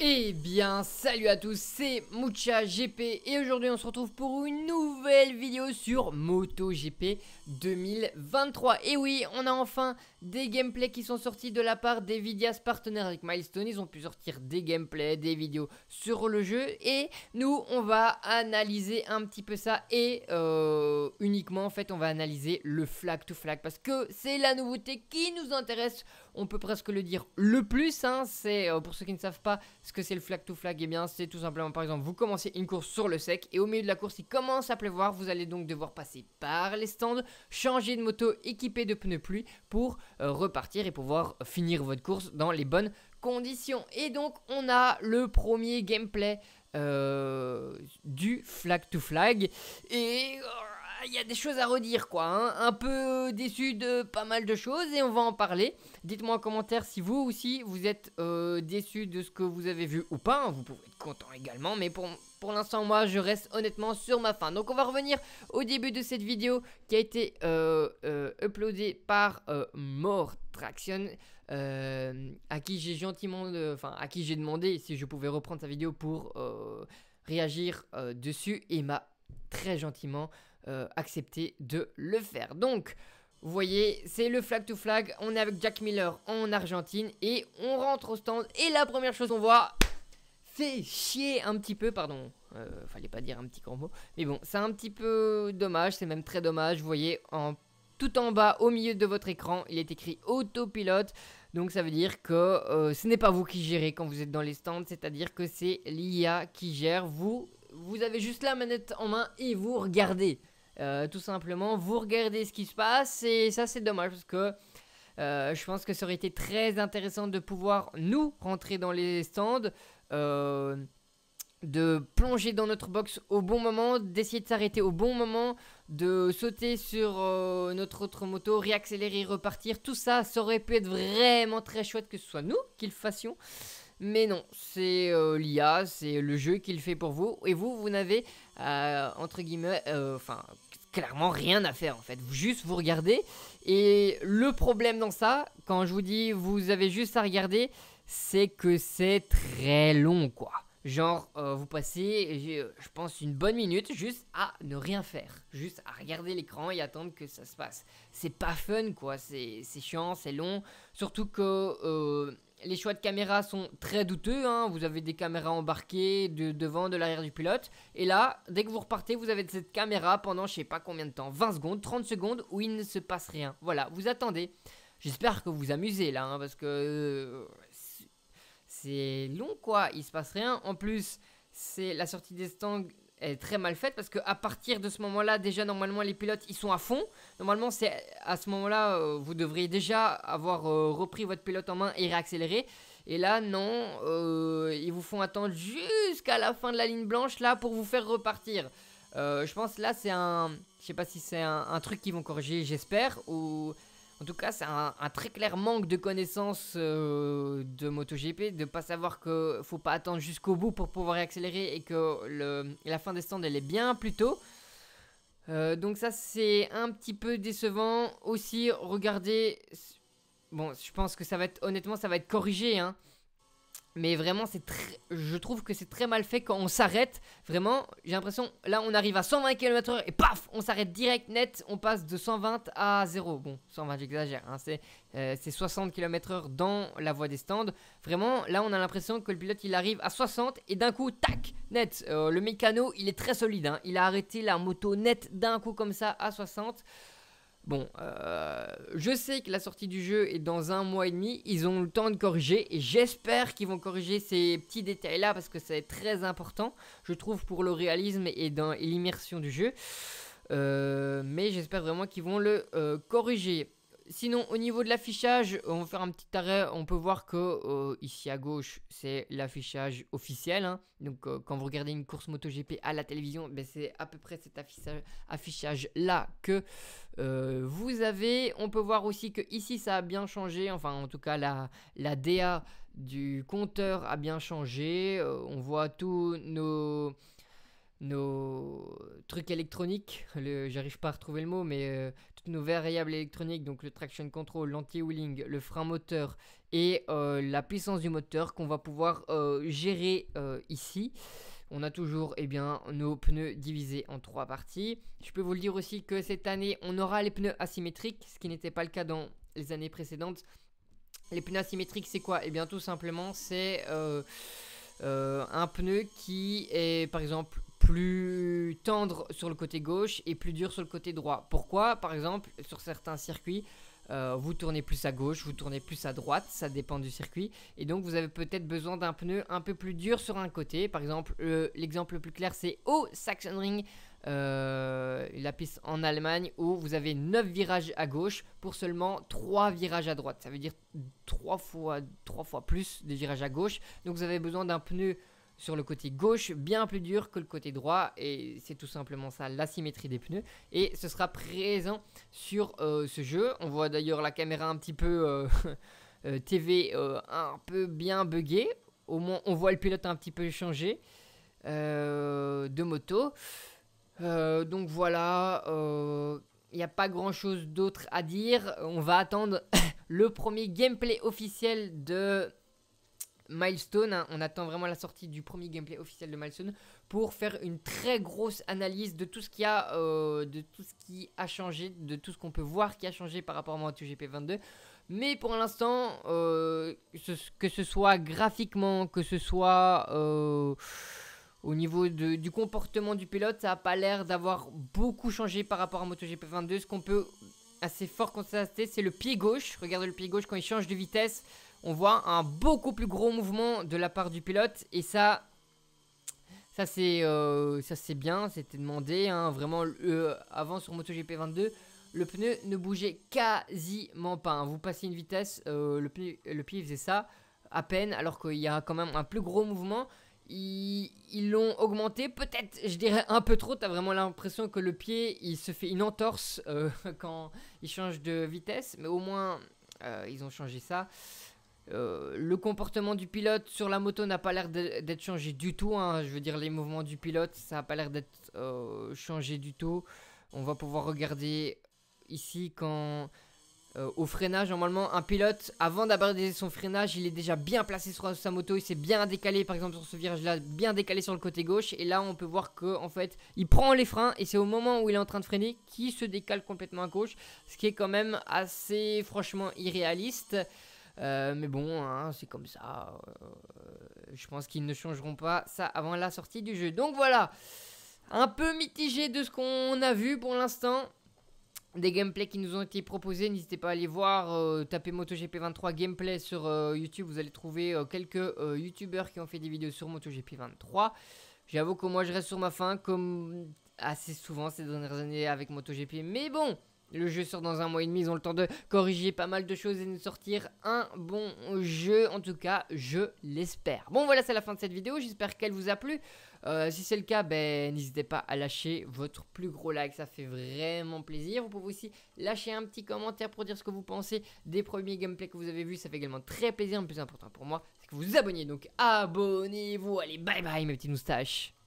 Eh bien, salut à tous, c'est Mucha GP et aujourd'hui on se retrouve pour une nouvelle vidéo sur MotoGP. 2023. Et oui, on a enfin des gameplays qui sont sortis de la part des d'Evidias partenaires avec Milestone. Ils ont pu sortir des gameplays, des vidéos sur le jeu. Et nous, on va analyser un petit peu ça. Et euh, uniquement, en fait, on va analyser le flag to flag. Parce que c'est la nouveauté qui nous intéresse. On peut presque le dire le plus. Hein. C'est euh, pour ceux qui ne savent pas ce que c'est le flag to flag. Et eh bien, c'est tout simplement, par exemple, vous commencez une course sur le sec. Et au milieu de la course, il commence à pleuvoir. Vous allez donc devoir passer par les stands changer de moto équipée de pneus pluie pour euh, repartir et pouvoir finir votre course dans les bonnes conditions. Et donc on a le premier gameplay euh, du flag to flag et euh, il y a des choses à redire quoi, hein. un peu déçu de pas mal de choses et on va en parler. Dites-moi en commentaire si vous aussi vous êtes déçu de ce que vous avez vu ou pas, hein. vous pouvez être content également, mais pour, pour l'instant moi je reste honnêtement sur ma fin Donc on va revenir au début de cette vidéo qui a été euh, euh, uploadée par euh, Mortraction euh, à qui j'ai gentiment, enfin à qui j'ai demandé si je pouvais reprendre sa vidéo pour réagir dessus et m'a très gentiment accepté de le faire Donc vous voyez, c'est le flag to flag, on est avec Jack Miller en Argentine et on rentre au stand et la première chose qu'on voit, c'est chier un petit peu, pardon. Euh, fallait pas dire un petit grand mot. Mais bon, c'est un petit peu dommage, c'est même très dommage. Vous voyez, en, tout en bas, au milieu de votre écran, il est écrit autopilote. Donc ça veut dire que euh, ce n'est pas vous qui gérez quand vous êtes dans les stands, c'est-à-dire que c'est l'IA qui gère. Vous, vous avez juste la manette en main et vous regardez. Euh, tout simplement, vous regardez ce qui se passe et ça c'est dommage parce que je pense que ça aurait été très intéressant de pouvoir nous rentrer dans les stands, euh, de plonger dans notre box au bon moment, d'essayer de s'arrêter au bon moment, de sauter sur euh, notre autre moto, réaccélérer, repartir, tout ça, ça aurait pu être vraiment très chouette que ce soit nous qui le fassions. Mais non, c'est euh, l'IA, c'est le jeu qui le fait pour vous. Et vous, vous n'avez, entre guillemets, enfin, clairement rien à faire en fait. Vous, juste vous regardez. Et le problème dans ça, quand je vous dis vous avez juste à regarder, c'est que c'est très long, quoi. Genre, euh, vous passez, euh, je pense, une bonne minute juste à ne rien faire. Juste à regarder l'écran et attendre que ça se passe. C'est pas fun, quoi. C'est chiant, c'est long. Surtout que euh, les choix de caméra sont très douteux. Hein. Vous avez des caméras embarquées de devant, de l'arrière du pilote. Et là, dès que vous repartez, vous avez cette caméra pendant je sais pas combien de temps. 20 secondes, 30 secondes où il ne se passe rien. Voilà, vous attendez. J'espère que vous amusez là, hein, parce que c'est long quoi, il se passe rien. En plus, c'est la sortie des stands est très mal faite parce que à partir de ce moment-là, déjà normalement les pilotes ils sont à fond. Normalement c'est à ce moment-là euh, vous devriez déjà avoir euh, repris votre pilote en main et réaccéléré. Et là non, euh, ils vous font attendre jusqu'à la fin de la ligne blanche là pour vous faire repartir. je pense là c'est un, je sais pas si c'est un, truc qu'ils vont corriger, j'espère ou. En tout cas, c'est un, très clair manque de connaissances euh, de MotoGP, de pas savoir qu'il ne faut pas attendre jusqu'au bout pour pouvoir accélérer et que la fin des stands elle est bien plus tôt. Euh, donc ça c'est un petit peu décevant. Aussi, regardez, bon, je pense que ça va être honnêtement ça va être corrigé. Hein. Mais vraiment, c'est je trouve que c'est très mal fait quand on s'arrête. Vraiment, j'ai l'impression, là, on arrive à 120 km/h et paf, on s'arrête direct net. On passe de 120 à 0. Bon, 120, j'exagère. Hein, c'est 60 euh, km/h dans la voie des stands. Vraiment, là, on a l'impression que le pilote, il arrive à 60 et d'un coup, tac, net. Euh, le mécano, il est très solide. Hein. il a arrêté la moto net d'un coup comme ça à 60. Bon, euh, je sais que la sortie du jeu est dans un mois et demi, ils ont le temps de corriger et j'espère qu'ils vont corriger ces petits détails-là parce que c'est très important, je trouve, pour le réalisme et, dans l'immersion du jeu. Euh, mais j'espère vraiment qu'ils vont le euh, corriger. Sinon, au niveau de l'affichage, euh, on va faire un petit arrêt. On peut voir que euh, ici à gauche, c'est l'affichage officiel. Hein. Donc, euh, quand vous regardez une course MotoGP à la télévision, ben, c'est à peu près cet affichage-là que vous avez. On peut voir aussi que ici, ça a bien changé. Enfin, en tout cas, la, la DA du compteur a bien changé. on voit tous nos électronique le j'arrive pas à retrouver le mot, mais euh, toutes nos variables électroniques, donc le traction control, l'anti-wheeling, le frein moteur et euh, la puissance du moteur qu'on va pouvoir euh, gérer ici. On a toujours et eh bien, nos pneus divisés en trois parties. Je peux vous le dire aussi que cette année, on aura les pneus asymétriques, ce qui n'était pas le cas dans les années précédentes. Les pneus asymétriques, c'est quoi et eh bien, tout simplement, c'est un pneu qui est, par exemple, plus tendre sur le côté gauche et plus dur sur le côté droit. Pourquoi Par exemple, sur certains circuits, euh, vous tournez plus à gauche, vous tournez plus à droite, ça dépend du circuit. Et donc vous avez peut-être besoin d'un pneu un peu plus dur sur un côté. Par exemple, l'exemple le plus clair c'est au Saxon Ring, euh, la piste en Allemagne où vous avez 9 virages à gauche pour seulement 3 virages à droite. Ça veut dire fois, 3 fois plus de virages à gauche. Donc vous avez besoin d'un pneu sur le côté gauche bien plus dur que le côté droit et c'est tout simplement ça l'asymétrie des pneus et ce sera présent sur euh, ce jeu on voit d'ailleurs la caméra un petit peu euh, euh, TV un peu bien buggée au moins on voit le pilote un petit peu changer de moto donc voilà il n'y a pas grand chose d'autre à dire on va attendre le premier gameplay officiel de Milestone. Hein. on attend vraiment la sortie du premier gameplay officiel de Milestone pour faire une très grosse analyse de tout ce qui a, euh, de tout ce qui a changé, de tout ce qu'on peut voir qui a changé par rapport à MotoGP 22 mais pour l'instant, euh, que ce soit graphiquement, que ce soit euh, au niveau du comportement du pilote, ça n'a pas l'air d'avoir beaucoup changé par rapport à MotoGP 22. Ce qu'on peut assez fort constaté, c'est le pied gauche. Regardez le pied gauche quand il change de vitesse. On voit un beaucoup plus gros mouvement de la part du pilote. Et ça, ça c'est euh, c'est bien, c'était demandé. Hein. vraiment, euh, avant sur MotoGP 22, le pneu ne bougeait quasiment pas. Hein. Vous passez une vitesse, euh, le, pied, le pied faisait ça à peine, alors qu'il y a quand même un plus gros mouvement ils l'ont augmenté, peut-être, je dirais un peu trop. T'as vraiment l'impression que le pied, il se fait une entorse euh, quand il change de vitesse, mais au moins, euh, ils ont changé ça. Euh, le comportement du pilote sur la moto n'a pas l'air d'être changé du tout. Hein. Je veux dire, les mouvements du pilote, ça n'a pas l'air d'être changé du tout. On va pouvoir regarder ici quand euh, au freinage. Normalement, un pilote, avant d'aborder son freinage, il est déjà bien placé sur sa moto, il s'est bien décalé, par exemple sur ce virage-là, bien décalé sur le côté gauche. Et là, on peut voir que en fait, il prend les freins et c'est au moment où il est en train de freiner qu'il se décale complètement à gauche, ce qui est quand même assez franchement irréaliste. Euh, mais bon, hein, c'est comme ça. Euh, je pense qu'ils ne changeront pas ça avant la sortie du jeu. Donc voilà, un peu mitigé de ce qu'on a vu pour l'instant des gameplays qui nous ont été proposés. N'hésitez pas à aller voir, euh, tapez MotoGP23 gameplay sur euh, YouTube. Vous allez trouver euh, quelques YouTubeurs qui ont fait des vidéos sur MotoGP23. J'avoue que moi je reste sur ma faim, comme assez souvent ces dernières années avec MotoGP. Mais bon, le jeu sort dans un mois et demi, ils ont le temps de corriger pas mal de choses et de sortir un bon jeu, en tout cas je l'espère. Bon voilà c'est la fin de cette vidéo, j'espère qu'elle vous a plu. Euh, si c'est le cas, ben, n'hésitez pas à lâcher votre plus gros like, ça fait vraiment plaisir. Vous pouvez aussi lâcher un petit commentaire pour dire ce que vous pensez des premiers gameplays que vous avez vus, ça fait également très plaisir. Le plus important pour moi, c'est que vous vous abonniez, donc abonnez-vous. Allez, bye bye mes petites moustaches.